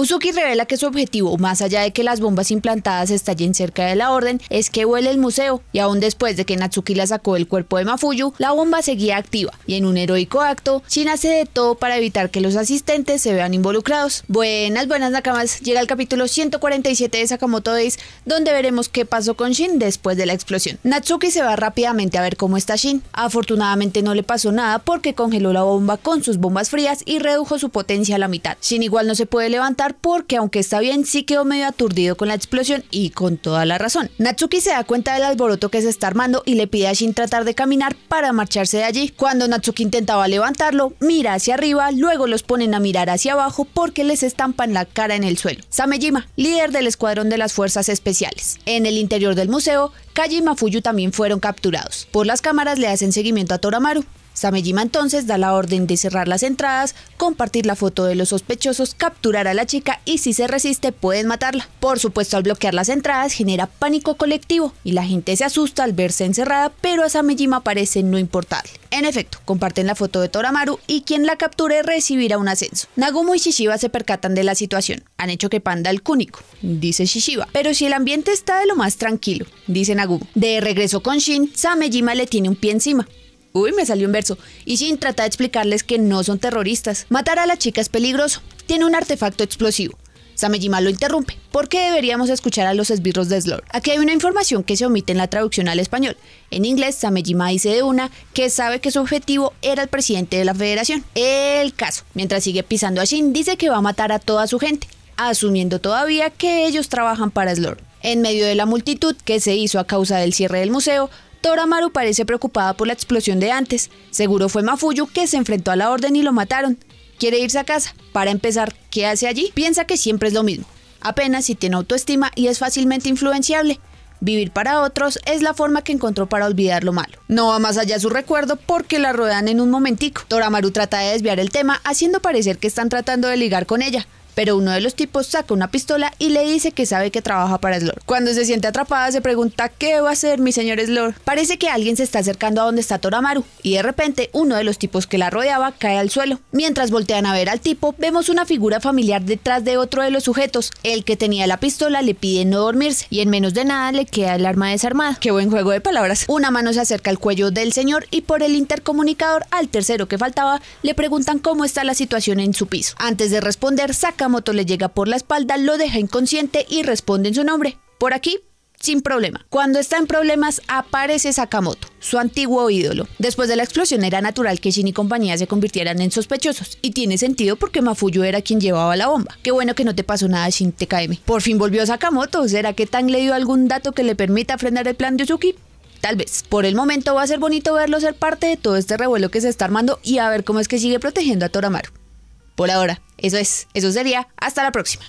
Uzuki revela que su objetivo, más allá de que las bombas implantadas estallen cerca de la orden, es que huele el museo, y aún después de que Natsuki la sacó del cuerpo de Mafuyu, la bomba seguía activa, y en un heroico acto, Shin hace de todo para evitar que los asistentes se vean involucrados. Buenas, buenas nakamas, llega el capítulo 147 de Sakamoto Days, donde veremos qué pasó con Shin después de la explosión. Natsuki se va rápidamente a ver cómo está Shin, afortunadamente no le pasó nada porque congeló la bomba con sus bombas frías y redujo su potencia a la mitad. Shin igual no se puede levantar porque aunque está bien sí quedó medio aturdido con la explosión y con toda la razón. Natsuki se da cuenta del alboroto que se está armando y le pide a Shin tratar de caminar para marcharse de allí. Cuando Natsuki intentaba levantarlo, mira hacia arriba, luego los ponen a mirar hacia abajo porque les estampan la cara en el suelo. Samejima, líder del escuadrón de las fuerzas especiales. En el interior del museo, Kaji y Mafuyu también fueron capturados. Por las cámaras le hacen seguimiento a Toramaru, Samejima entonces da la orden de cerrar las entradas, compartir la foto de los sospechosos, capturar a la chica y si se resiste pueden matarla. Por supuesto al bloquear las entradas genera pánico colectivo y la gente se asusta al verse encerrada, pero a Samejima parece no importarle. En efecto, comparten la foto de Toramaru y quien la capture recibirá un ascenso. Nagumo y Shishiba se percatan de la situación. Han hecho que panda el cúnico, dice Shishiba. Pero si el ambiente está de lo más tranquilo, dice Nagumo. De regreso con Shin, Samejima le tiene un pie encima. Uy, me salió un verso. Y sin trata de explicarles que no son terroristas. Matar a la chica es peligroso. Tiene un artefacto explosivo. Samejima lo interrumpe. ¿Por qué deberíamos escuchar a los esbirros de Slor? Aquí hay una información que se omite en la traducción al español. En inglés, Samejima dice de una que sabe que su objetivo era el presidente de la federación. El caso. Mientras sigue pisando a Shin, dice que va a matar a toda su gente, asumiendo todavía que ellos trabajan para Slor. En medio de la multitud que se hizo a causa del cierre del museo, Toramaru parece preocupada por la explosión de antes. Seguro fue Mafuyu que se enfrentó a la orden y lo mataron. Quiere irse a casa. Para empezar, ¿qué hace allí? Piensa que siempre es lo mismo. Apenas si tiene autoestima y es fácilmente influenciable. Vivir para otros es la forma que encontró para olvidar lo malo. No va más allá su recuerdo porque la rodean en un momentico. Toramaru trata de desviar el tema haciendo parecer que están tratando de ligar con ella, pero uno de los tipos saca una pistola y le dice que sabe que trabaja para Slor. Cuando se siente atrapada se pregunta qué va a hacer mi señor Slor. Parece que alguien se está acercando a donde está Toramaru y de repente uno de los tipos que la rodeaba cae al suelo. Mientras voltean a ver al tipo, vemos una figura familiar detrás de otro de los sujetos. El que tenía la pistola le pide no dormirse y en menos de nada le queda el arma desarmada. Qué buen juego de palabras. Una mano se acerca al cuello del señor y por el intercomunicador al tercero que faltaba le preguntan cómo está la situación en su piso. Antes de responder saca moto le llega por la espalda, lo deja inconsciente y responde en su nombre. Por aquí, sin problema. Cuando está en problemas, aparece Sakamoto, su antiguo ídolo. Después de la explosión era natural que Shin y compañía se convirtieran en sospechosos, y tiene sentido porque Mafuyu era quien llevaba la bomba. Qué bueno que no te pasó nada, Shin TKM. Por fin volvió Sakamoto, ¿será que tan le dio algún dato que le permita frenar el plan de Ozuki? Tal vez. Por el momento va a ser bonito verlo ser parte de todo este revuelo que se está armando y a ver cómo es que sigue protegiendo a Toramaru por ahora. Eso es, eso sería. Hasta la próxima.